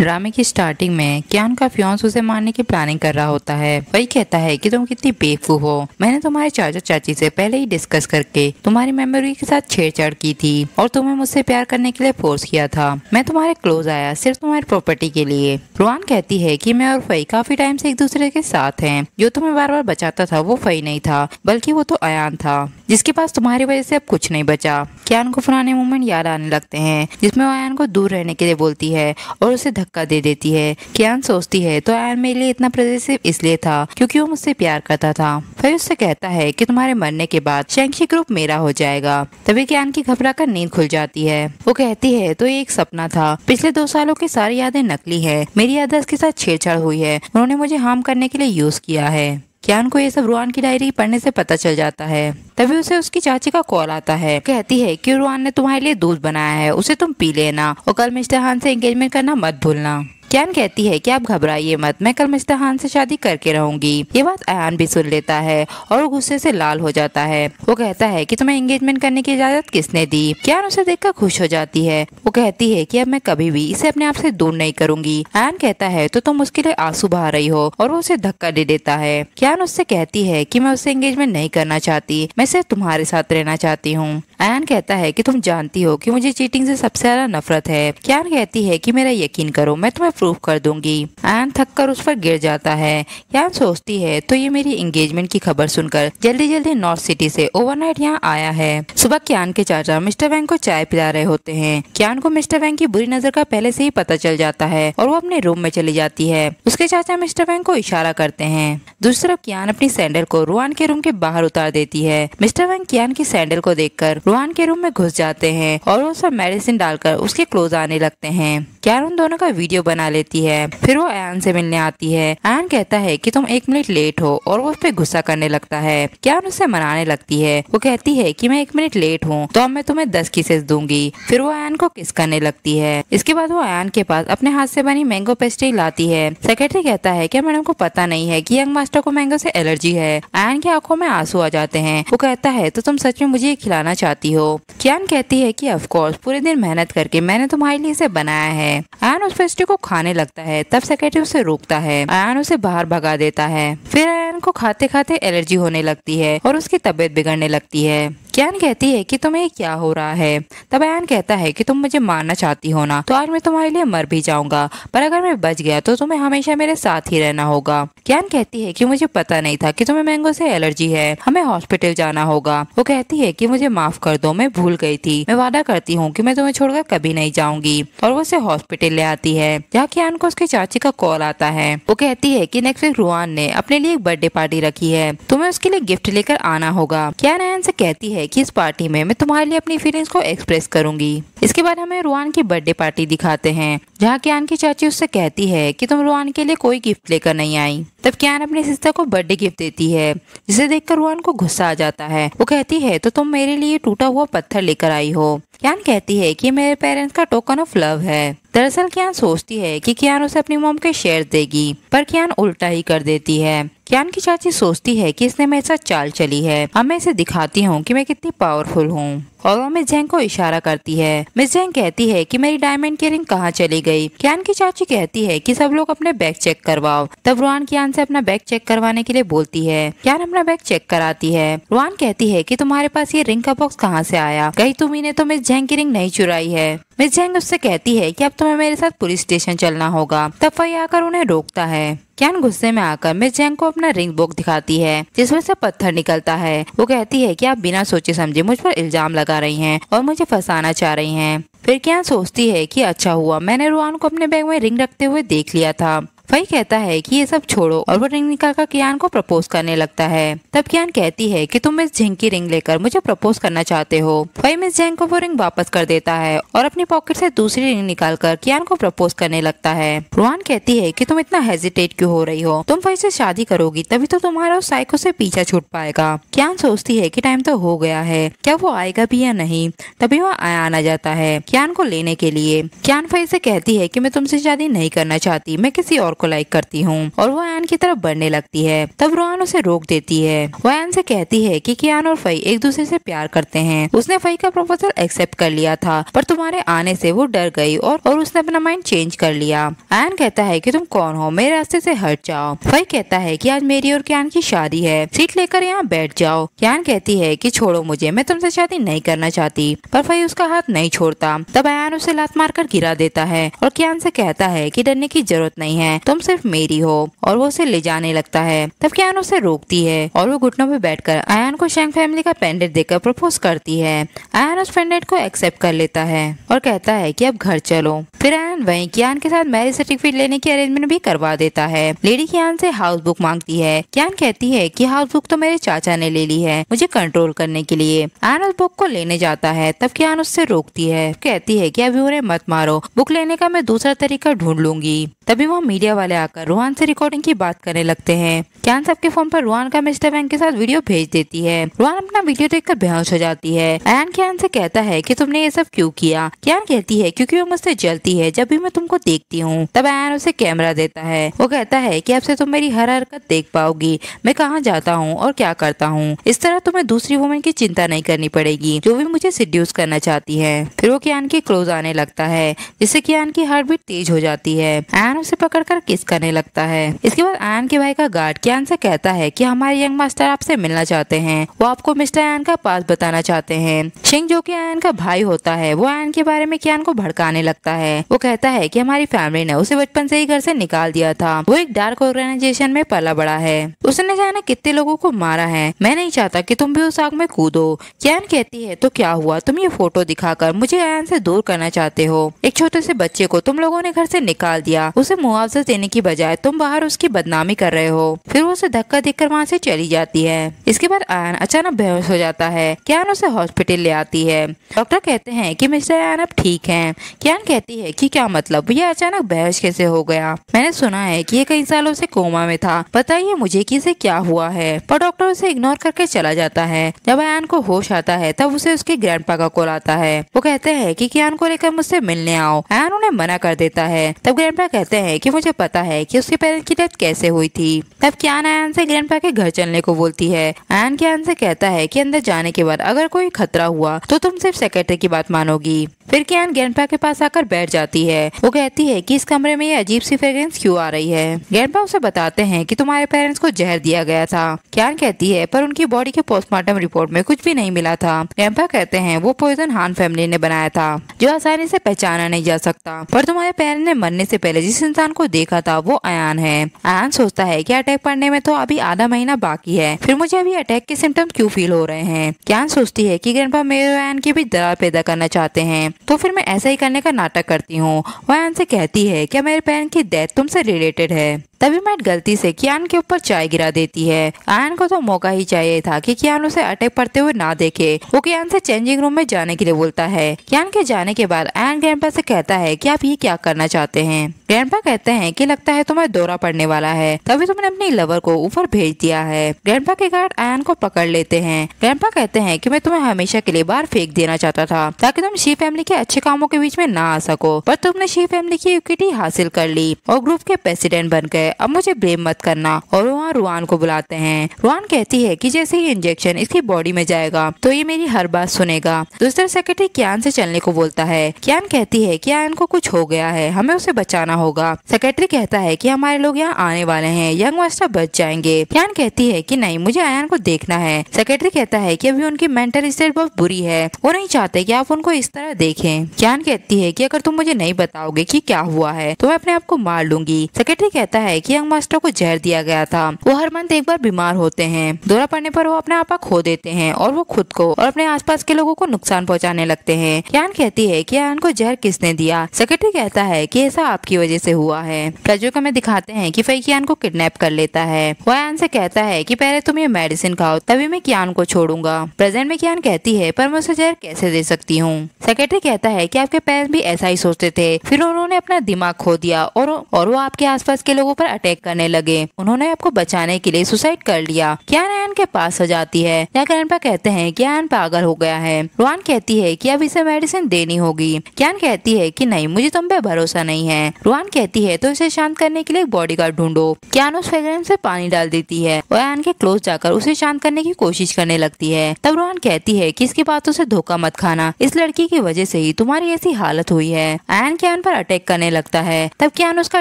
ड्रामे की स्टार्टिंग में क्यान का फ्योन्स उसे मारने की प्लानिंग कर रहा होता है वही कहता है कि तुम कितनी बेवकूफ हो मैंने तुम्हारे चाचा चाची से पहले ही डिस्कस करके तुम्हारी मेमोरी के साथ छेड़छाड़ की थी और तुम्हें मुझसे प्यार करने के लिए फोर्स किया था मैं तुम्हारे क्लोज आया सिर्फ तुम्हारी प्रॉपर्टी के लिए रुआन कहती है की मैं और फई काफी टाइम से एक दूसरे के साथ है जो तुम्हें बार बार बचाता था वो फई नहीं था बल्कि वो तो अयान था जिसके पास तुम्हारी वजह से अब कुछ नहीं बचा क्यान को पुराने मोमेंट याद आने लगते हैं वो अयान को दूर रहने के लिए बोलती है और उसे धक्का दे देती है कियान सोचती है तो आयन मेरे लिए इतना प्रोजेसिव इसलिए था क्योंकि वो मुझसे प्यार करता था फिर उससे कहता है कि तुम्हारे मरने के बाद शैंक्षी ग्रुप मेरा हो जाएगा तभी कियान की घबरा कर नींद खुल जाती है वो कहती है तो ये एक सपना था पिछले दो सालों की सारी यादें नकली है मेरी यादें के साथ छेड़छाड़ हुई है उन्होंने मुझे हार्म करने के लिए यूज किया है ज्ञान को ये सब रुआन की डायरी पढ़ने से पता चल जाता है तभी उसे उसकी चाची का कॉल आता है कहती है कि रुआन ने तुम्हारे लिए दूध बनाया है उसे तुम पी लेना और कल मिस्टर हान से एंगेजमेंट करना मत भूलना कियान कहती है कि आप घबराइए मत मैं कल मिस्टर हान से शादी करके रहूंगी ये बात अयान भी सुन लेता है और गुस्से से लाल हो जाता है वो कहता है कि तुम्हें एंगेजमेंट करने की इजाजत किसने दी कियान उसे देखकर खुश हो जाती है वो कहती है कि अब मैं कभी भी इसे अपने आप से दूर नहीं करूंगी अयान कहता है तो तुम उसके लिए आंसू बहा रही हो और वो उसे धक्का दे देता है कियान उससे कहती है की मैं उसे एंगेजमेंट नहीं करना चाहती मैं सिर्फ तुम्हारे साथ रहना चाहती हूँ एन कहता है कि तुम जानती हो कि मुझे चीटिंग से सबसे ज्यादा नफरत है क्या कहती है कि मेरा यकीन करो मैं तुम्हें प्रूफ कर दूंगी एन थक कर उस पर गिर जाता है क्या सोचती है तो ये मेरी एंगेजमेंट की खबर सुनकर जल्दी जल्दी नॉर्थ सिटी से ओवरनाइट यहाँ आया है सुबह क्यान के चाचा मिस्टर वैंग को चाय पिला रहे होते हैं क्यान को मिस्टर वैंग की बुरी नजर का पहले से ही पता चल जाता है और वो अपने रूम में चली जाती है उसके चाचा मिस्टर वैंग को इशारा करते हैं दूसरी तरफ क्यान अपनी सैंडल को रुआन के रूम के बाहर उतार देती है मिस्टर वैंग क्यान की सैंडल को देखकर रोहन के रूम में घुस जाते हैं और उस पर मेडिसिन डालकर उसके क्लोज आने लगते हैं क्यार उन दोनों का वीडियो बना लेती है फिर वो एन से मिलने आती है एन कहता है कि तुम एक मिनट लेट हो और वो उस पर गुस्सा करने लगता है क्या उसे मनाने लगती है वो कहती है कि मैं एक मिनट लेट हूँ तो अब मैं तुम्हें दस किसेस दूंगी फिर वो एन को किस करने लगती है इसके बाद वो एन के पास अपने हाथ से बनी मैंगो पेस्ट्री लाती है सेक्रेटरी कहता है की मैडम को पता नहीं है की यंग मास्टर को मैंगो ऐसी एलर्जी है एन की आंखों में आंसू आ जाते हैं वो कहता है तो तुम सच में मुझे खिलाना चाहते चाहती हो क्यान कहती है कि कोर्स पूरे दिन मेहनत करके मैंने तुम्हारे लिए इसे बनाया है आयन उस पेस्ट्री को खाने लगता है तब सेक्रेटरी उसे रोकता है आयन उसे बाहर भगा देता है फिर आयन को खाते खाते एलर्जी होने लगती है और उसकी तबीयत बिगड़ने लगती है कियान कहती है कि तुम्हें क्या हो रहा है तब अन कहता है कि तुम मुझे मारना चाहती हो ना तो आज मैं तुम्हारे लिए मर भी जाऊंगा पर अगर मैं बच गया तो तुम्हें हमेशा मेरे साथ ही रहना होगा कियान कहती है कि मुझे पता नहीं था कि तुम्हें मैंगो से एलर्जी है हमें हॉस्पिटल जाना होगा वो कहती है कि मुझे माफ कर दो मैं भूल गई थी मैं वादा करती हूँ की मैं तुम्हें छोड़कर कभी नहीं जाऊंगी और वो उसे हॉस्पिटल ले आती है जहाँ कियान को उसके चाची का कॉल आता है वो कहती है की नेक्स्ट वीक रुआन ने अपने लिए एक बर्थडे पार्टी रखी है तुम्हें उसके लिए गिफ्ट लेकर आना होगा क्या नयन से कहती है है कि इस पार्टी में मैं तुम्हारे लिए अपनी फीलिंग्स को एक्सप्रेस करूंगी इसके बाद हमें रुआन की बर्थडे पार्टी दिखाते हैं जहाँ क्यान की चाची उससे कहती है कि तुम रुआन के लिए कोई गिफ्ट लेकर नहीं आई तब क्यान अपनी सिस्टर को बर्थडे गिफ्ट देती है जिसे देखकर रुआन को गुस्सा आ जाता है वो कहती है तो तुम मेरे लिए टूटा हुआ पत्थर लेकर आई हो क्यान कहती है कि मेरे पेरेंट्स का टोकन ऑफ लव है दरअसल क्यान सोचती है कि क्यान उसे अपनी मोम के शेयर देगी पर क्यान उल्टा ही कर देती है क्यान की चाची सोचती है कि इसने मेरे साथ चाल चली है अब मैं इसे दिखाती हूँ कि मैं कितनी पावरफुल हूँ और वो मिस जैंग को इशारा करती है मिस जैंग कहती है कि मेरी डायमंड की रिंग कहाँ चली गई कियान की चाची कहती है कि सब लोग अपने बैग चेक करवाओ तब रुआन कियान से अपना बैग चेक करवाने के लिए बोलती है कियान अपना बैग चेक कराती है रुआन कहती है कि तुम्हारे पास ये रिंग का बॉक्स कहाँ से आया कहीं तुम तो मिस जैंग की रिंग नहीं चुराई है मिस जैंग उससे कहती है कि अब तुम्हें मेरे साथ पुलिस स्टेशन चलना होगा तब फई आकर उन्हें रोकता है क्यान गुस्से में आकर मिस जैंग को अपना रिंग बुक दिखाती है जिसमें से पत्थर निकलता है वो कहती है कि आप बिना सोचे समझे मुझ पर इल्जाम लगा रही हैं और मुझे फंसाना चाह रही हैं फिर क्या सोचती है कि अच्छा हुआ मैंने रुआन को अपने बैग में रिंग रखते हुए देख लिया था वही कहता है कि ये सब छोड़ो और वो रिंग निकाल कर कियान को प्रपोज करने लगता है तब कियान कहती है कि तुम मिस झिंग की रिंग लेकर मुझे प्रपोज करना चाहते हो वही मिस झेंग को वो रिंग वापस कर देता है और अपनी पॉकेट से दूसरी रिंग निकाल कर कियान को प्रपोज करने लगता है रोहान कहती है कि तुम इतना हेजिटेट क्यों हो रही हो तुम वही से शादी करोगी तभी तो तुम्हारा उस साइको से पीछा छूट पाएगा कियान सोचती है की टाइम तो हो गया है क्या वो आएगा भी या नहीं तभी वो आया आना जाता है कियान को लेने के लिए कियान फई से कहती है की मैं तुमसे शादी नहीं करना चाहती मैं किसी और को लाइक करती हूँ और वो एन की तरफ बढ़ने लगती है तब रोहान उसे रोक देती है वो एन से कहती है कि कियान और फई एक दूसरे से प्यार करते हैं उसने फई का प्रपोजल एक्सेप्ट कर लिया था पर तुम्हारे आने से वो डर गई और और उसने अपना माइंड चेंज कर लिया एन कहता है कि तुम कौन हो मेरे रास्ते से हट जाओ फई कहता है कि आज मेरी और कियान की शादी है सीट लेकर यहाँ बैठ जाओ कियान कहती है कि छोड़ो मुझे मैं तुमसे शादी नहीं करना चाहती पर फई उसका हाथ नहीं छोड़ता तब अयान उसे लात कर गिरा देता है और कियान से कहता है कि डरने की जरूरत नहीं है तुम सिर्फ मेरी हो और वो उसे ले जाने लगता है तब क्या उसे रोकती है और वो घुटनों बैठ बैठकर आयान को शेंग फैमिली का पेंडेंट देकर प्रपोज करती है आयान उस पेंडेंट को एक्सेप्ट कर लेता है और कहता है कि अब घर चलो फिर आयन वही कियान के साथ मैरिज सर्टिफिकेट लेने की अरेंजमेंट भी करवा देता है लेडी कियान से हाउस बुक मांगती है कियान कहती है कि हाउस बुक तो मेरे चाचा ने ले ली है मुझे कंट्रोल करने के लिए उस बुक को लेने जाता है तब कियान उससे रोकती है कहती है की अभी उन्हें मत मारो बुक लेने का मैं दूसरा तरीका ढूंढ लूंगी तभी वहाँ मीडिया वाले आकर रोहान से रिकॉर्डिंग की बात करने लगते हैं कियान सबके फोन पर रोहान का मिस्टर बैंक के साथ वीडियो भेज देती है रोहान अपना वीडियो देखकर बेहोश हो जाती है एन कियान से कहता है कि तुमने ये सब क्यों किया कियान कहती है क्योंकि वो मुझसे जलती होती है जब भी मैं तुमको देखती हूँ तब आयन उसे कैमरा देता है वो कहता है की अब से तुम मेरी हर हरकत देख पाओगी मैं कहाँ जाता हूँ और क्या करता हूँ इस तरह तुम्हें दूसरी वुमेन की चिंता नहीं करनी पड़ेगी जो भी मुझे सिड्यूस करना चाहती है फिर वो कियान के क्लोज आने लगता है जिससे कियान की हार्ट बीट तेज हो जाती है एन उसे कर किस करने लगता है इसके बाद एन के भाई का गार्ड कियान से कहता है कि हमारे यंग मास्टर आपसे मिलना चाहते हैं वो आपको मिस्टर एन का पास बताना चाहते हैं शिंग जो कि एन का भाई होता है वो एन के बारे में कियान को भड़काने लगता है है वो कहता है कि हमारी फैमिली ने उसे बचपन से ही घर से निकाल दिया था वो एक डार्क ऑर्गेनाइजेशन में पला बड़ा है उसने जाना कितने लोगों को मारा है मैं नहीं चाहता कि तुम भी उस आग में कूदो कैन कहती है तो क्या हुआ तुम ये फोटो दिखाकर मुझे आयन से दूर करना चाहते हो एक छोटे से बच्चे को तुम लोगों ने घर से निकाल दिया उसे मुआवजा देने की बजाय तुम बाहर उसकी बदनामी कर रहे हो फिर वो उसे धक्का देकर वहाँ से चली जाती है इसके बाद आयन अचानक बेहोश हो जाता है कैन उसे हॉस्पिटल ले आती है डॉक्टर कहते हैं कि मिस्टर आयन अब ठीक है कैन कहती है है की क्या मतलब ये अचानक बहस कैसे हो गया मैंने सुना है कि ये कई सालों से कोमा में था बताइए मुझे कि इसे क्या हुआ है पर डॉक्टर उसे इग्नोर करके चला जाता है जब अयान को होश आता है तब उसे उसके ग्रैंड का कॉल आता है वो कहते हैं की कियान को लेकर मुझसे मिलने आओ अयान उन्हें मना कर देता है तब ग्रैंड कहते हैं की मुझे पता है की उसके पेरेंट्स की डेथ कैसे हुई थी तब कियान अयान से ग्रैंड के घर चलने को बोलती है अयान कियान से कहता है की अंदर जाने के बाद अगर कोई खतरा हुआ तो तुम सिर्फ सेक्रेटरी की बात मानोगी फिर कैन गैनपा के पास आकर बैठ जाती है वो कहती है कि इस कमरे में ये अजीब सी फ्रेग्रेंस क्यों आ रही है गैनपा उसे बताते हैं कि तुम्हारे पेरेंट्स को जहर दिया गया था कैन कहती है पर उनकी बॉडी के पोस्टमार्टम रिपोर्ट में कुछ भी नहीं मिला था गैनपा कहते हैं वो पॉइजन हान फैमिली ने बनाया था जो आसानी से पहचाना नहीं जा सकता पर तुम्हारे पेरेंट्स ने मरने से पहले जिस इंसान को देखा था वो अयान है अयान सोचता है की अटैक पड़ने में तो अभी आधा महीना बाकी है फिर मुझे अभी अटैक के सिम्टम क्यों फील हो रहे हैं क्या सोचती है की गेनपा मेरे अयान की भी दरार पैदा करना चाहते हैं तो फिर मैं ऐसा ही करने का नाटक करती हूँ वह से कहती है क्या मेरे बहन की डेथ तुमसे रिलेटेड है तभी मैट गलती से कियान के ऊपर चाय गिरा देती है आयन को तो मौका ही चाहिए था कि कियान उसे अटैक पड़ते हुए ना देखे वो कियान से चेंजिंग रूम में जाने के लिए बोलता है कियान के जाने के बाद आयन ग्रैंडपा से कहता है कि आप ये क्या करना चाहते हैं ग्रैंडपा कहते हैं कि लगता है तुम्हें दौरा पड़ने वाला है तभी तुमने अपने लवर को ऊपर भेज दिया है ग्रैंडपा के गार्ड आयन को पकड़ लेते हैं ग्रैंडपा कहते हैं की मैं तुम्हें हमेशा के लिए बाहर फेंक देना चाहता था ताकि तुम शी फैमिली फैमिली के अच्छे कामों के बीच में ना आ सको पर तुमने शी फैमिली की इक्विटी हासिल कर ली और ग्रुप के प्रेसिडेंट बन गए अब मुझे ब्लेम मत करना और वहाँ रुआन को बुलाते हैं रुआन कहती है की जैसे ही इंजेक्शन इसकी बॉडी में जाएगा तो ये मेरी हर बात सुनेगा दूसरा सेक्रेटरी क्यान से चलने को बोलता है क्यान कहती है की आयन को कुछ हो गया है हमें उसे बचाना होगा सेक्रेटरी कहता है की हमारे लोग यहाँ आने वाले हैं यंग मास्टर बच जाएंगे क्यान कहती है कि नहीं मुझे आयन को देखना है सेक्रेटरी कहता है कि अभी उनकी मेंटल स्टेट बहुत बुरी है वो नहीं चाहते कि आप उनको इस तरह देख देखें ज्ञान कहती है कि अगर तुम मुझे नहीं बताओगे कि क्या हुआ है तो मैं अपने आप को मार लूंगी सेक्रेटरी कहता है कि यंग मास्टर को जहर दिया गया था वो हर मंथ एक बार बीमार होते हैं दौरा पड़ने पर वो अपने आपा खो देते हैं और वो खुद को और अपने आस के लोगों को नुकसान पहुँचाने लगते है ज्ञान कहती है की आयन को जहर किसने दिया सेक्रेटरी कहता है की ऐसा आपकी वजह ऐसी हुआ है का हमें दिखाते हैं की फैक को किडनेप कर लेता है वह यान ऐसी कहता है की पहले तुम ये मेडिसिन खाओ तभी मैं क्यान को छोड़ूंगा प्रेजेंट में क्यान कहती है पर मैं उसे जहर कैसे दे सकती हूँ सेक्रेटरी कहता है कि आपके पेरेंट्स भी ऐसा ही सोचते थे फिर उन्होंने अपना दिमाग खो दिया और और वो आपके आसपास के लोगों पर अटैक करने लगे उन्होंने आपको बचाने के लिए सुसाइड कर लिया क्या नयन के पास हो जाती है या ग्रैंडपा कहते हैं की आयन पागल हो गया है रोहन कहती है की अब इसे मेडिसिन देनी होगी क्या कहती है की नहीं मुझे तुम पे भरोसा नहीं है रोहन कहती है तो इसे शांत करने के लिए बॉडी गार्ड ढूंढो क्या उस फेगरेन ऐसी पानी डाल देती है और आयन के क्लोज जाकर उसे शांत करने की कोशिश करने लगती है तब रोहन कहती है की इसके बातों उसे धोखा मत खाना इस लड़की की वजह से ही तुम्हारी ऐसी हालत हुई है एन कैन पर अटैक करने लगता है तब कैन उसका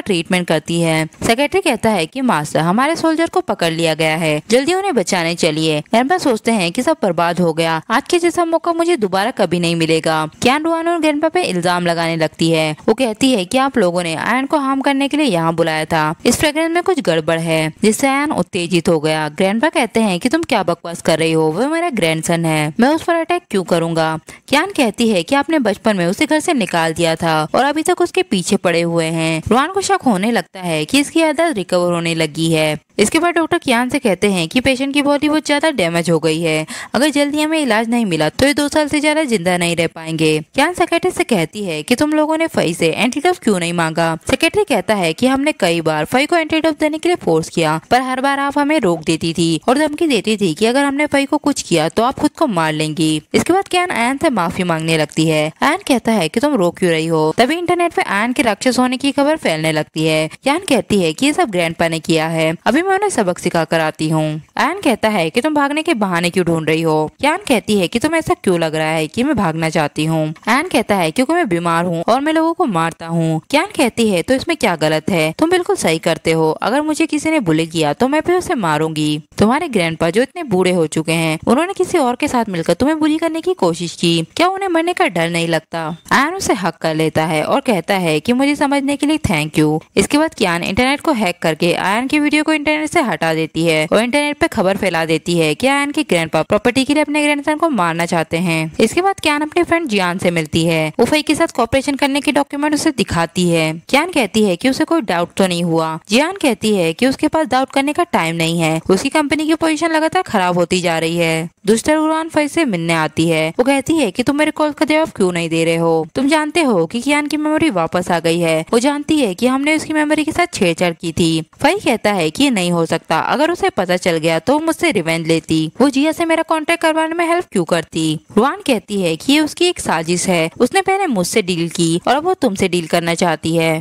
ट्रीटमेंट करती है सेक्रेटरी कहता है कि मास्टर हमारे सोल्जर को पकड़ लिया गया है जल्दी उन्हें बचाने चलिए पर सोचते हैं कि सब बर्बाद हो गया आज के जैसा मौका मुझे दोबारा कभी नहीं मिलेगा कैन रुआन और गैनबा पे इल्जाम लगाने लगती है वो कहती है की आप लोगों ने एन को हार्म करने के लिए यहाँ बुलाया था इस प्रेगनेंट में कुछ गड़बड़ है जिससे एन उत्तेजित हो गया ग्रैंडपा कहते हैं की तुम क्या बकवास कर रही हो वो मेरा सन है मैं उस पर अटैक क्यूँ करूंगा कैन कहती है की आपने ने बचपन में उसे घर से निकाल दिया था और अभी तक उसके पीछे पड़े हुए हैं रोहन को शक होने लगता है कि इसकी आदत रिकवर होने लगी है इसके बाद डॉक्टर कियान से कहते हैं कि पेशेंट की बॉडी बहुत ज़्यादा डैमेज हो गई है अगर जल्दी हमें इलाज नहीं मिला तो ये दो साल से ज़्यादा जिंदा नहीं रह पाएंगे कियान सेक्रेटरी से कहती है कि तुम लोगों ने फई से एंटीडफ क्यों नहीं मांगा सेक्रेटरी कहता है कि हमने कई बार फई को एंटीडफ देने के लिए फोर्स किया पर हर बार आप हमें रोक देती थी और धमकी देती थी की अगर हमने फई को कुछ किया तो आप खुद को मार लेंगी इसके बाद कैन एन से माफी मांगने लगती है एन कहता है की तुम रो क्यूँ रही हो तभी इंटरनेट पे एन के राक्षस होने की खबर फैलने लगती है कैन कहती है की ये सब ग्रैंड पा ने किया है अभी मैं उन्हें सबक सिखा कर आती हूँ एन कहता है कि तुम भागने के बहाने क्यों ढूंढ रही हो यान कहती है कि तुम ऐसा क्यों लग रहा है कि मैं भागना चाहती हूँ एन कहता है क्योंकि मैं बीमार हूँ और मैं लोगों को मारता हूँ यान कहती है तो इसमें क्या गलत है तुम बिल्कुल सही करते हो अगर मुझे किसी ने बुले किया तो मैं भी उसे मारूंगी तुम्हारे ग्रैंडपा जो इतने बूढ़े हो चुके हैं उन्होंने किसी और के साथ मिलकर तुम्हें बुरी करने की कोशिश की क्या उन्हें मरने का डर नहीं लगता एन उसे हक कर लेता है और कहता है कि मुझे समझने के लिए थैंक यू इसके बाद कियान इंटरनेट को हैक करके आयन की वीडियो को इंटरनेट इंटरनेट से हटा देती है और इंटरनेट पे खबर फैला देती है कि आयन के ग्रैंड प्रॉपर्टी के लिए अपने ग्रैंडसन को मारना चाहते हैं इसके बाद क्यान अपने फ्रेंड जियान से मिलती है उफई के साथ कॉपरेशन करने के डॉक्यूमेंट उसे दिखाती है क्यान कहती है की उसे कोई डाउट तो नहीं हुआ जियान कहती है की उसके पास डाउट करने का टाइम नहीं है उसकी कंपनी की पोजिशन लगातार खराब होती जा रही है दुष्टर गुरान फई से मिलने आती है वो कहती है की तुम मेरे कॉल का जवाब क्यूँ नहीं दे रहे हो तुम जानते हो की क्यान की मेमोरी वापस आ गई है वो जानती है की हमने उसकी मेमोरी के साथ छेड़छाड़ की थी फई कहता है की नहीं नहीं हो सकता अगर उसे पता चल गया तो मुझसे रिवेंज लेती वो जिया से मेरा कॉन्टेक्ट करवाने में हेल्प क्यूँ करती रुआन कहती है की ये उसकी एक साजिश है उसने पहले मुझसे डील की और अब वो तुमसे डील करना चाहती है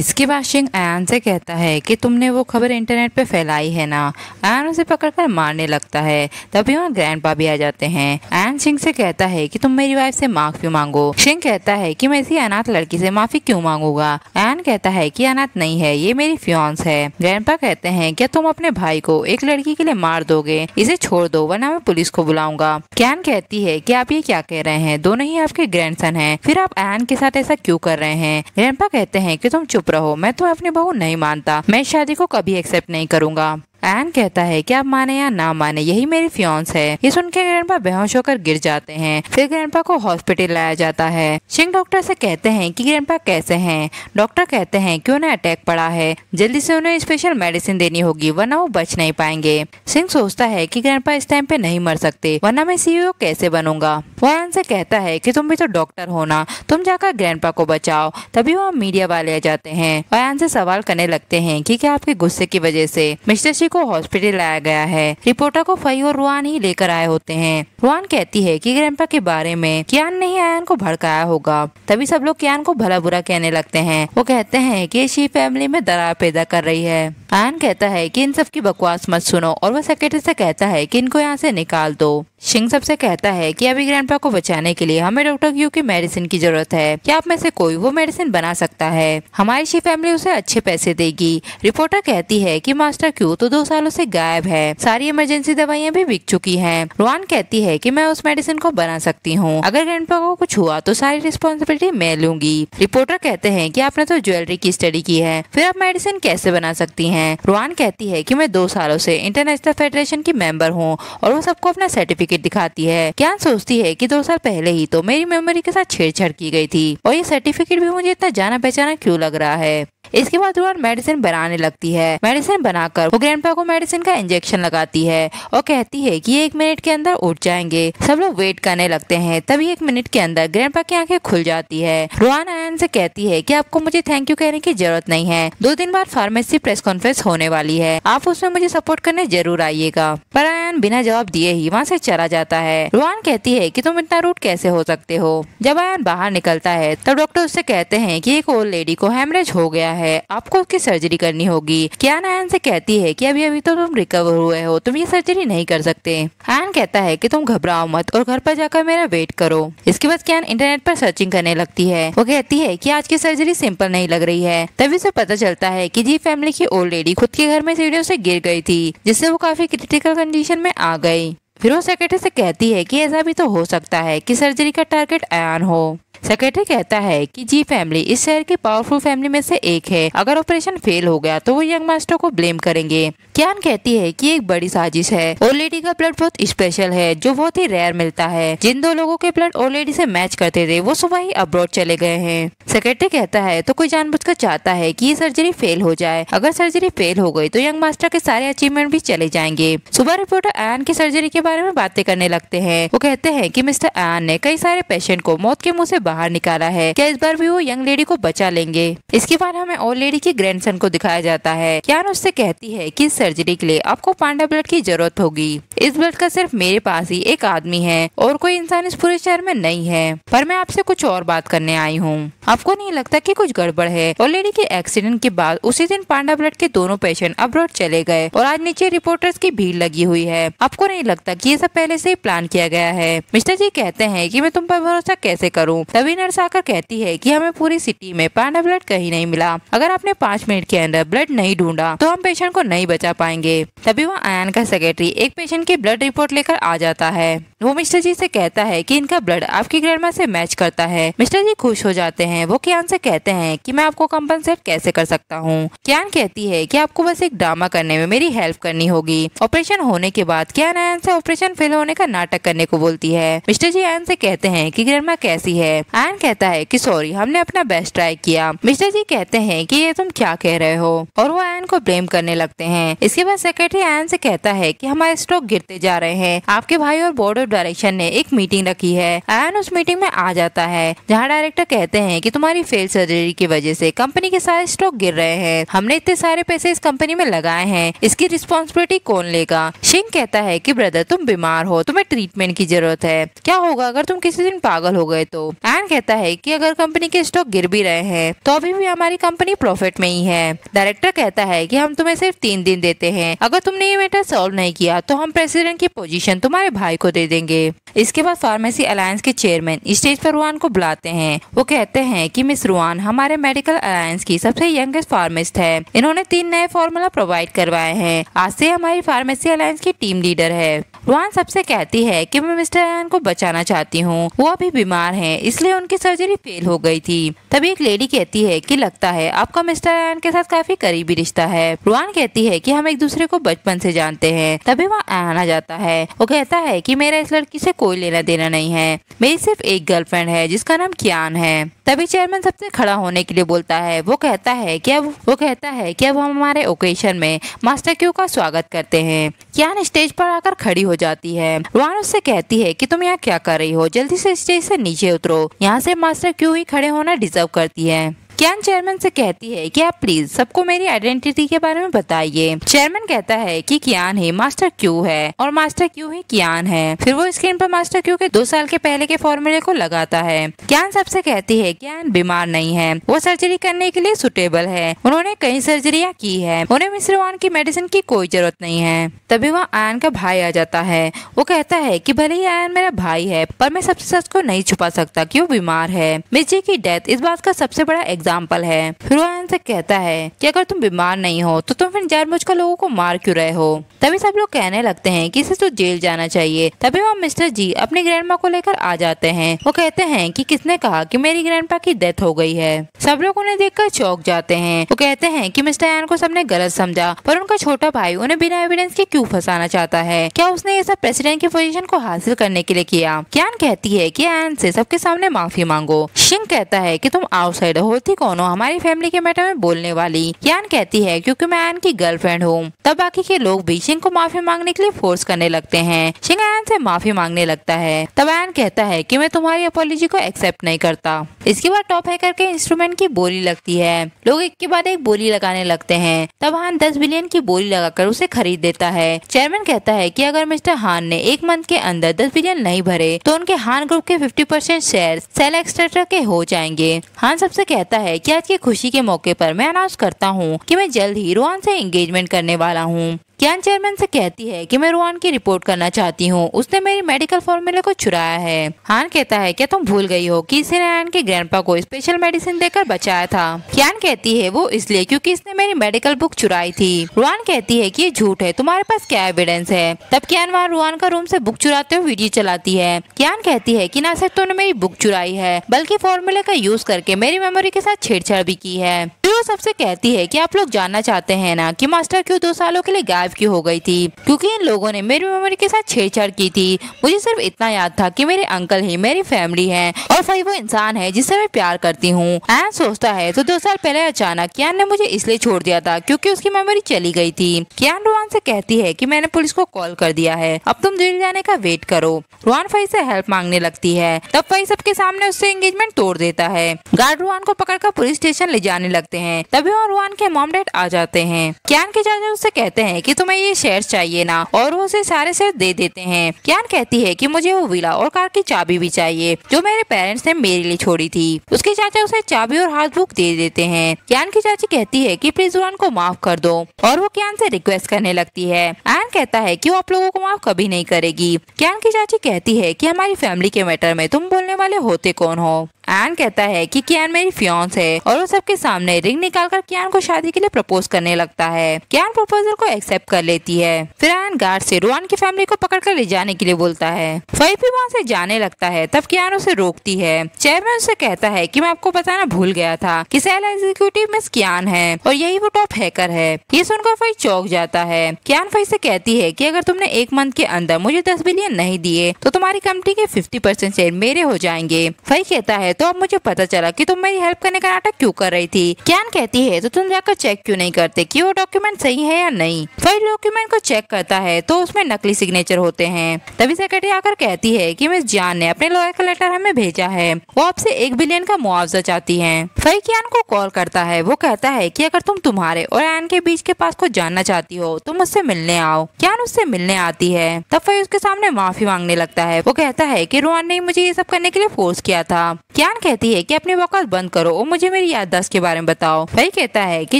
इसके बाद शिंग अयान से कहता है कि तुमने वो खबर इंटरनेट पे फैलाई है ना अयान उसे पकड़कर मारने लगता है तभी वहाँ ग्रैंड भी आ जाते हैं अयान शिंग से कहता है कि तुम मेरी वाइफ से माफी मांगो शिंग कहता है कि मैं इसी अनाथ लड़की से माफी क्यों मांगूंगा रैन कहता है कि अनाथ नहीं है ये मेरी फ्योन्स है ग्रैंडपा कहते हैं क्या तुम अपने भाई को एक लड़की के लिए मार दोगे इसे छोड़ दो वरना मैं पुलिस को बुलाऊंगा कैन कहती है कि आप ये क्या कह रहे हैं दोनों ही आपके ग्रैंडसन हैं फिर आप एन के साथ ऐसा क्यों कर रहे हैं ग्रैंडपा कहते हैं कि तुम चुप रहो मैं तुम्हें अपनी बहू नहीं मानता मैं शादी को कभी एक्सेप्ट नहीं करूँगा एन कहता है कि आप माने या ना माने यही मेरी फ्योन्स है ये ग्रैंड ग्रैंडपा बेहोश होकर गिर जाते हैं फिर ग्रैंडपा को हॉस्पिटल लाया जाता है सिंह डॉक्टर से कहते हैं कि ग्रैंडपा कैसे हैं डॉक्टर कहते हैं कि उन्हें अटैक पड़ा है जल्दी से उन्हें स्पेशल मेडिसिन देनी होगी वरना वो बच नहीं पाएंगे सिंह सोचता है की ग्रैंड इस टाइम पे नहीं मर सकते वरना मैं सीईओ कैसे बनूंगा वो एन से कहता है की तुम भी तो डॉक्टर हो ना तुम जाकर ग्रैंड को बचाओ तभी वो मीडिया वाले आ जाते हैं और एन से सवाल करने लगते है की क्या आपके गुस्से की वजह से मिस्टर को हॉस्पिटल लाया गया है रिपोर्टर को फई और रुआन ही लेकर आए होते हैं रुआन कहती है कि ग्रैंपा के बारे में कियान ने ही आयन को भड़काया होगा तभी सब लोग कियान को भला बुरा कहने लगते हैं वो कहते हैं कि शी फैमिली में दरार पैदा कर रही है आयन कहता है कि इन सब की बकवास मत सुनो और वह सेक्रेटरी से कहता है कि इनको यहाँ से निकाल दो सिंह सबसे कहता है कि अभी ग्रैंडपा को बचाने के लिए हमें डॉक्टर क्यू की मेडिसिन की जरूरत है क्या आप में से कोई वो मेडिसिन बना सकता है हमारी शी फैमिली उसे अच्छे पैसे देगी रिपोर्टर कहती है कि मास्टर क्यू तो दो दो सालों से गायब है सारी इमरजेंसी दवाइयाँ भी बिक चुकी हैं। रोहान कहती है कि मैं उस मेडिसिन को बना सकती हूँ अगर ग्रैंडपा को कुछ हुआ तो सारी रिस्पॉन्सिबिलिटी मैं लूंगी रिपोर्टर कहते हैं की आपने तो ज्वेलरी की स्टडी की है फिर आप मेडिसिन कैसे बना सकती है रोहान कहती है की मैं दो सालों ऐसी इंटरनेशनल फेडरेशन की मेंबर हूँ और वो सबको अपना सर्टिफिकेट दिखाती है क्या सोचती है कि दो साल पहले ही तो मेरी मेमोरी के साथ छेड़छाड़ की गई थी और ये सर्टिफिकेट भी मुझे इतना जाना पहचाना क्यों लग रहा है इसके बाद रोहन मेडिसिन बनाने लगती है मेडिसिन बनाकर वो ग्रैंड अनामिका को मेडिसिन का इंजेक्शन लगाती है और कहती है कि एक मिनट के अंदर उठ जाएंगे सब लोग वेट करने लगते हैं तभी एक मिनट के अंदर ग्रैंड की आंखें खुल जाती है रोहान आयन से कहती है कि आपको मुझे थैंक यू कहने की जरूरत नहीं है दो दिन बाद फार्मेसी प्रेस कॉन्फ्रेंस होने वाली है आप उसमें मुझे सपोर्ट करने जरूर आइएगा पर आयन बिना जवाब दिए ही वहाँ से चला जाता है रोहान कहती है की तुम इतना रूट कैसे हो सकते हो जब आयन बाहर निकलता है तब डॉक्टर उससे कहते हैं की एक ओल्ड लेडी को हेमरेज हो गया है आपको उसकी सर्जरी करनी होगी क्या आयन से कहती है कि अब अभी अभी तो तुम रिकवर हुए हो तुम ये सर्जरी नहीं कर सकते एन कहता है कि तुम घबराओ मत और घर पर जाकर मेरा वेट करो इसके बाद कैन इंटरनेट पर सर्चिंग करने लगती है वो कहती है कि आज की सर्जरी सिंपल नहीं लग रही है तभी उसे पता चलता है कि जी फैमिली की ओल्ड लेडी खुद के घर में सीढ़ियों से गिर गई थी जिससे वो काफी क्रिटिकल कंडीशन में आ गई फिर वो सेक्रेटरी से कहती है कि ऐसा भी तो हो सकता है कि सर्जरी का टारगेट आयान हो सेक्रेटरी कहता है कि जी फैमिली इस शहर की पावरफुल फैमिली में से एक है अगर ऑपरेशन फेल हो गया तो वो यंग मास्टर को ब्लेम करेंगे क्यान कहती है कि एक बड़ी साजिश है ओल्ड लेडी का ब्लड बहुत स्पेशल है जो बहुत ही रेयर मिलता है जिन दो लोगों के ब्लड ओल्ड लेडी से मैच करते थे वो सुबह ही अब्रॉड चले गए हैं सेक्रेटरी कहता है तो कोई जानबूझकर चाहता है कि ये सर्जरी फेल हो जाए अगर सर्जरी फेल हो गई तो यंग मास्टर के सारे अचीवमेंट भी चले जाएंगे सुबह रिपोर्टर आयन की सर्जरी के बारे में बातें करने लगते हैं वो कहते हैं की मिस्टर आयन ने कई सारे पेशेंट को मौत के मुँह ऐसी बाहर निकाला है क्या इस बार भी वो यंग लेडी को बचा लेंगे इसके बाद हमें ओल्ड लेडी के ग्रैंड को दिखाया जाता है क्या उससे कहती है की सर्जरी के लिए आपको पांडा ब्लड की जरूरत होगी इस ब्लड का सिर्फ मेरे पास ही एक आदमी है और कोई इंसान इस पूरे शहर में नहीं है पर मैं आपसे कुछ और बात करने आई हूँ आपको नहीं लगता कि कुछ गड़बड़ है और लेडी के एक्सीडेंट के बाद उसी दिन पांडा ब्लड के दोनों पेशेंट अब्रॉड चले गए और आज नीचे रिपोर्टर्स की भीड़ लगी हुई है आपको नहीं लगता कि ये सब पहले से ही प्लान किया गया है मिस्टर जी कहते हैं कि मैं तुम पर भरोसा कैसे करूं तभी नर्स आकर कहती है कि हमें पूरी सिटी में पांडा ब्लड कहीं नहीं मिला अगर आपने पाँच मिनट के अंदर ब्लड नहीं ढूंढा तो हम पेशेंट को नहीं बचा पाएंगे तभी वो आयन का सेक्रेटरी एक पेशेंट की ब्लड रिपोर्ट लेकर आ जाता है वो मिस्टर जी से कहता है कि इनका ब्लड आपकी ग्रैंडमा से मैच करता है मिस्टर जी खुश हो जाते हैं वो कियान से कहते हैं कि मैं आपको कम्पनसेट कैसे कर सकता हूँ कियान कहती है कि आपको बस एक ड्रामा करने में मेरी हेल्प करनी होगी ऑपरेशन होने के बाद कियान आयन से ऑपरेशन फेल होने का नाटक करने को बोलती है मिस्टर जी आयन से कहते हैं की ग्रैंडमा कैसी है आयन कहता है की सॉरी हमने अपना बेस्ट ट्राई किया मिस्टर जी कहते हैं की ये तुम क्या कह रहे हो और वो आयन को ब्लेम करने लगते हैं इसके बाद सेक्रेटरी आयन से कहता है की हमारे स्टॉक गिरते जा रहे हैं आपके भाई और बॉर्डर डायरेक्शन ने एक मीटिंग रखी है आयन उस मीटिंग में आ जाता है जहाँ डायरेक्टर कहते हैं की तुम्हारी फेल सर्जरी की वजह ऐसी कंपनी के सारे स्टॉक गिर रहे हैं हमने इतने सारे पैसे इस कंपनी में लगाए हैं इसकी रिस्पॉन्सिबिलिटी कौन लेगा सिंह कहता है की ब्रदर तुम बीमार हो तुम्हें ट्रीटमेंट की जरूरत है क्या होगा अगर तुम किसी दिन पागल हो गए तो एन कहता है कि अगर कंपनी के स्टॉक गिर भी रहे हैं तो अभी भी हमारी कंपनी प्रॉफिट में ही है डायरेक्टर कहता है कि हम तुम्हें सिर्फ तीन दिन देते हैं अगर तुमने ये मैटर सॉल्व नहीं किया तो हम प्रेसिडेंट की पोजीशन तुम्हारे भाई को दे देंगे देंगे इसके बाद फार्मेसी अलायंस के चेयरमैन स्टेज पर रुआन को बुलाते हैं वो कहते हैं कि मिस रुआन हमारे मेडिकल अलायंस की सबसे यंगेस्ट फार्मेस्ट है इन्होंने तीन नए फार्मूला प्रोवाइड करवाए हैं आज से हमारी फार्मेसी अलायंस की टीम लीडर है रुआन सबसे कहती है कि मैं मिस्टर अलायन को बचाना चाहती हूँ वो अभी बीमार है इसलिए उनकी सर्जरी फेल हो गई थी तभी एक लेडी कहती है कि लगता है आपका मिस्टर अलायन के साथ काफी करीबी रिश्ता है रुआन कहती है कि हम एक दूसरे को बचपन से जानते हैं तभी वहाँ आना जाता है वो कहता है कि मेरा लड़की से कोई लेना देना नहीं है मेरी सिर्फ एक गर्लफ्रेंड है जिसका नाम कियान है तभी चेयरमैन सबसे खड़ा होने के लिए बोलता है वो कहता है कि अब वो कहता है कि अब हम हमारे ओकेशन में मास्टर क्यू का स्वागत करते हैं कियान स्टेज पर आकर खड़ी हो जाती है रोहान उससे कहती है कि तुम यहाँ क्या कर रही हो जल्दी से स्टेज से नीचे उतरो यहाँ से मास्टर क्यू ही खड़े होना डिजर्व करती है क्या चेयरमैन से कहती है कि आप प्लीज सबको मेरी आइडेंटिटी के बारे में बताइए चेयरमैन कहता है कि कियान ही मास्टर क्यू है और मास्टर क्यू ही कियान है फिर वो स्क्रीन पर मास्टर क्यू के दो साल के पहले के फॉर्मूले को लगाता है कियान सबसे कहती है कियान बीमार नहीं है वो सर्जरी करने के लिए सुटेबल है उन्होंने कई सर्जरियाँ की है उन्हें मिस्टर वन की मेडिसिन की कोई जरूरत नहीं है तभी वहाँ आयन का भाई आ जाता है वो कहता है की भले ही आयन मेरा भाई है पर मैं सबसे सच को नहीं छुपा सकता की वो बीमार है मिर्जी की डेथ इस बात का सबसे बड़ा एग्जाम एग्जाम्पल है फिर वो से कहता है कि अगर तुम बीमार नहीं हो तो तुम फिर जान मुझकर लोगों को मार क्यों रहे हो तभी सब लोग कहने लगते हैं कि इसे तो जेल जाना चाहिए तभी वहाँ मिस्टर जी अपनी माँ को लेकर आ जाते हैं वो कहते हैं कि किसने कहा कि मेरी ग्रैंडपा की डेथ हो गई है सब लोग उन्हें कर चौक जाते हैं वो कहते हैं कि मिस्टर एन को सबने गलत समझा पर उनका छोटा भाई उन्हें बिना एविडेंस के क्यूँ फंसाना चाहता है क्या उसने ये सब प्रेसिडेंट की पोजीशन को हासिल करने के लिए किया कहती है की एन ऐसी सबके सामने माफी मांगो सिंह कहता है की तुम आउटसाइडर होती कौन हो हमारी फैमिली के मैटर में बोलने वाली यान कहती है क्योंकि मैं एन की गर्लफ्रेंड हूँ तब बाकी के लोग भी सिंह को माफी मांगने के लिए फोर्स करने लगते हैं सिंह एन से माफी मांगने लगता है तब एन कहता है कि मैं तुम्हारी अपॉलोजी को एक्सेप्ट नहीं करता इसके बाद टॉप हैकर के इंस्ट्रूमेंट की बोली लगती है लोग एक के बाद एक बोली लगाने लगते हैं तब हान दस बिलियन की बोली लगाकर उसे खरीद देता है चेयरमैन कहता है की अगर मिस्टर हान ने एक मंथ के अंदर दस बिलियन नहीं भरे तो उनके हान ग्रुप के फिफ्टी परसेंट शेयर सेल एक्सट्रेटर के हो जाएंगे हान सबसे कहता है है कि आज की खुशी के मौके पर मैं अनाउंस करता हूँ कि मैं जल्द ही रोहन से एंगेजमेंट करने वाला हूँ ज्ञान चेयरमैन से कहती है कि मैं रोहन की रिपोर्ट करना चाहती हूँ उसने मेरी मेडिकल फॉर्मूला को चुराया है हान कहता है क्या तुम भूल गई हो कि इसे नारायण के ग्रैंड को स्पेशल मेडिसिन देकर बचाया था ज्ञान कहती है वो इसलिए क्यूँकी इसने मेरी मेडिकल बुक चुराई थी रोहन कहती है की ये झूठ है तुम्हारे पास क्या एविडेंस है तब ज्ञान वहाँ रोहन का रूम ऐसी बुक चुराते हुए वीडियो चलाती है ज्ञान कहती है की न सिर्फ तुमने मेरी बुक चुराई है बल्कि फॉर्मूले का यूज करके मेरी मेमोरी के साथ छेड़छाड़ भी की है वो तो सबसे कहती है की आप लोग जानना चाहते हैं ना की मास्टर क्यूँ दो सालों के लिए गायब लाइफ की हो गई थी क्योंकि इन लोगों ने मेरी मेमोरी के साथ छेड़छाड़ की थी मुझे सिर्फ इतना याद था कि मेरे अंकल ही मेरी फैमिली है और वही वो इंसान है जिससे मैं प्यार करती हूँ एन सोचता है तो दो साल पहले अचानक कियान ने मुझे इसलिए छोड़ दिया था क्योंकि उसकी मेमोरी चली गई थी कियान रोहन से कहती है कि मैंने पुलिस को कॉल कर दिया है अब तुम जेल जाने का वेट करो रोहन फाई से हेल्प मांगने लगती है तब फई सबके सामने उससे एंगेजमेंट तोड़ देता है गार्ड रोहन को पकड़ कर पुलिस स्टेशन ले जाने लगते हैं तभी वहाँ रोहन के मॉम आ जाते हैं कियान के चाचा उससे कहते हैं की तुम्हें ये शेयर चाहिए ना और वो उसे सारे शेयर दे देते हैं क्या कहती है की मुझे वो विला और कार की चाबी भी चाहिए जो मेरे पेरेंट्स ने मेरे लिए छोड़ी थी उसके चाचा उसे चाबी और हाथ बुक दे देते हैं क्यान की चाची कहती है की प्लीज जुरान को माफ कर दो और वो क्यान से रिक्वेस्ट करने लगती है आन कहता है की वो आप लोगों को माफ कभी नहीं करेगी क्यान की चाची कहती है की हमारी फैमिली के मैटर में तुम बोलने वाले होते कौन हो एन कहता है कि कियान मेरी फ्योन्स है और वो सबके सामने रिंग निकालकर कियान को शादी के लिए प्रपोज करने लगता है कियान प्रपोजल को एक्सेप्ट कर लेती है फिर एन गार्ड से रोहन की फैमिली को पकड़ कर ले जाने के लिए बोलता है फाइव भी वहाँ से जाने लगता है तब कियान उसे रोकती है चेयरमैन उसे कहता है की मैं आपको बताना भूल गया था की सेल एग्जीक्यूटिव मिस कियान है और यही वो टॉप हैकर है ये सुनकर फाइव चौक जाता है कियान फाइव से कहती है की अगर तुमने एक मंथ के अंदर मुझे दस बिलियन नहीं दिए तो तुम्हारी कंपनी के फिफ्टी परसेंट शेयर मेरे हो जाएंगे फाइव कहता है तो अब मुझे पता चला कि तुम मेरी हेल्प करने का नाटक क्यों कर रही थी क्या कहती है तो तुम जाकर चेक क्यों नहीं करते कि वो डॉक्यूमेंट सही है या नहीं फाइल डॉक्यूमेंट को चेक करता है तो उसमें नकली सिग्नेचर होते हैं तभी सेक्रेटरी आकर कहती है की मिस जान ने अपने लॉयर का लेटर हमें भेजा है वो आपसे एक बिलियन का मुआवजा चाहती है फाइल कियान को कॉल करता है वो कहता है की अगर तुम तुम्हारे और एन के बीच के पास को जानना चाहती हो तुम मुझसे मिलने आओ क्या उससे मिलने आती है तब फई उसके सामने माफी मांगने लगता है वो कहता है की रोहन ने मुझे ये सब करने के लिए फोर्स किया था कियान कहती है कि अपनी बकवास बंद करो और मुझे मेरी याददाश्त के बारे में बताओ भाई कहता है कि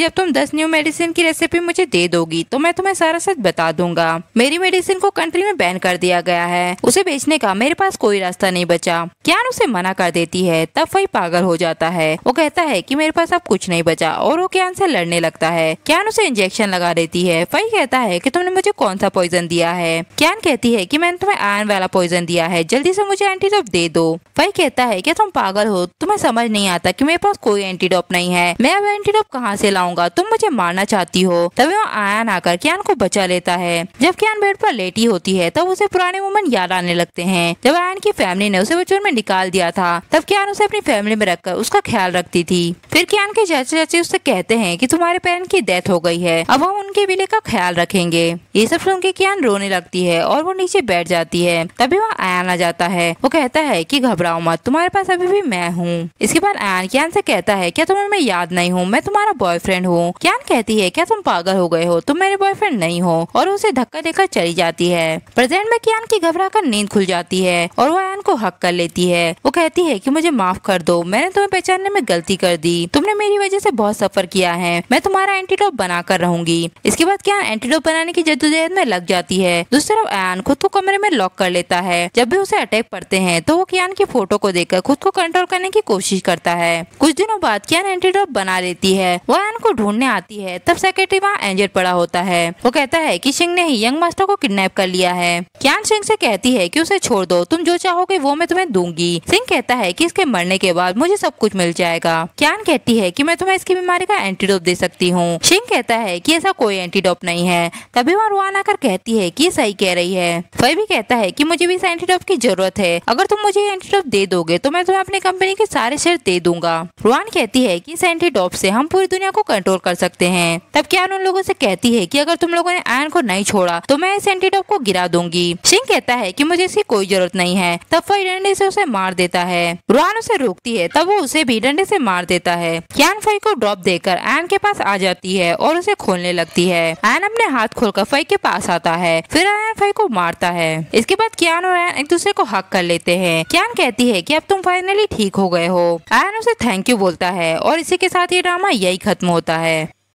जब तुम दस न्यू मेडिसिन की रेसिपी मुझे दे दोगी तो मैं तुम्हें सारा सच बता दूंगा मेरी मेडिसिन को कंट्री में बैन कर दिया गया है उसे बेचने का मेरे पास कोई रास्ता नहीं बचा क्या उसे मना कर देती है तब वही पागल हो जाता है वो कहता है की मेरे पास अब कुछ नहीं बचा और वो क्या ऐसी लड़ने लगता है क्या उसे इंजेक्शन लगा देती है वही कहता है की तुमने मुझे कौन सा पॉइजन दिया है क्या कहती है की मैंने तुम्हें आयन वाला पॉइजन दिया है जल्दी ऐसी मुझे एंटीडोट दे दो वही कहता है की तुम पागल पागल हो तुम्हें समझ नहीं आता कि मेरे पास कोई एंटीडोप नहीं है मैं अब एंटीडोप कहाँ से लाऊंगा तुम मुझे मारना चाहती हो तभी वो आयान आकर क्यान को बचा लेता है जब क्यान बेड पर लेटी होती है तब उसे पुराने वुमन याद आने लगते हैं जब आयन की फैमिली ने उसे बचपन में निकाल दिया था तब क्या उसे अपनी फैमिली में रखकर उसका ख्याल रखती थी फिर कियान के चाचा चाची उससे कहते हैं की तुम्हारे पेरेंट की डेथ हो गई है अब हम उनके बिले का ख्याल रखेंगे ये सब सुन के क्या रोने लगती है और वो नीचे बैठ जाती है तभी वहाँ आया आ जाता है वो कहता है की घबराओ मत तुम्हारे पास अभी भी भी मैं हूँ इसके बाद एन क्यान से कहता है क्या तुम्हें मैं याद नहीं हूँ मैं तुम्हारा बॉयफ्रेंड हूँ क्यान कहती है क्या तुम पागल हो गए हो तुम मेरे बॉयफ्रेंड नहीं हो और उसे धक्का देकर चली जाती है प्रेजेंट में कियान की घबरा कर नींद खुल जाती है और वो एन को हक कर लेती है वो कहती है की मुझे माफ कर दो मैंने तुम्हें पहचानने में गलती कर दी तुमने मेरी वजह से बहुत सफर किया है मैं तुम्हारा एंटीडोप बना कर रहूंगी इसके बाद क्या एंटीडोप बनाने की जद्दोजहद में लग जाती है दूसरी तरफ एन खुद को कमरे में लॉक कर लेता है जब भी उसे अटैक पड़ते हैं तो वो कियान की फोटो को देखकर खुद को कंट्रोल करने की कोशिश करता है कुछ दिनों बाद क्या एंटीडोप बना लेती है वो एन को ढूंढने आती है तब सेक्रेटरी वहाँ एंजर पड़ा होता है वो कहता है कि सिंह ने ही यंग मास्टर को किडनैप कर लिया है क्या सिंह से कहती है कि उसे छोड़ दो तुम जो चाहोगे वो मैं तुम्हें दूंगी सिंह कहता है कि इसके मरने के बाद मुझे सब कुछ मिल जाएगा क्या कहती है कि मैं तुम्हें इसकी बीमारी का एंटीडोप दे सकती हूँ सिंह कहता है की ऐसा कोई एंटीडोप नहीं है तभी वहाँ रुआन आकर कहती है की सही कह रही है वही भी कहता है की मुझे भी इस एंटीडोप की जरूरत है अगर तुम मुझे एंटीडोप दे दोगे तो मैं तुम्हें अपने अपनी कंपनी के सारे शेयर दे दूंगा रुआन कहती है की इस एंटीडॉप से हम पूरी दुनिया को कंट्रोल कर सकते हैं तब क्यान उन लोगों से कहती है कि अगर तुम लोगों ने आयन को नहीं छोड़ा तो मैं इस एंटीडोप को गिरा दूंगी सिंह कहता है कि मुझे इसकी कोई जरूरत नहीं है तब वह डंडे से उसे मार देता है रुआन उसे रोकती है तब वो उसे भी डंडे से मार देता है क्यान फई को ड्रॉप देकर एन के पास आ जाती है और उसे खोलने लगती है एन अपने हाथ खोलकर फई के पास आता है फिर एन फई को मारता है इसके बाद क्यान और एक दूसरे को हक कर लेते हैं क्यान कहती है की अब तुम फाइनली ठीक हो गए हो आयन उसे थैंक यू बोलता है और इसी के साथ ये ड्रामा यही खत्म होता है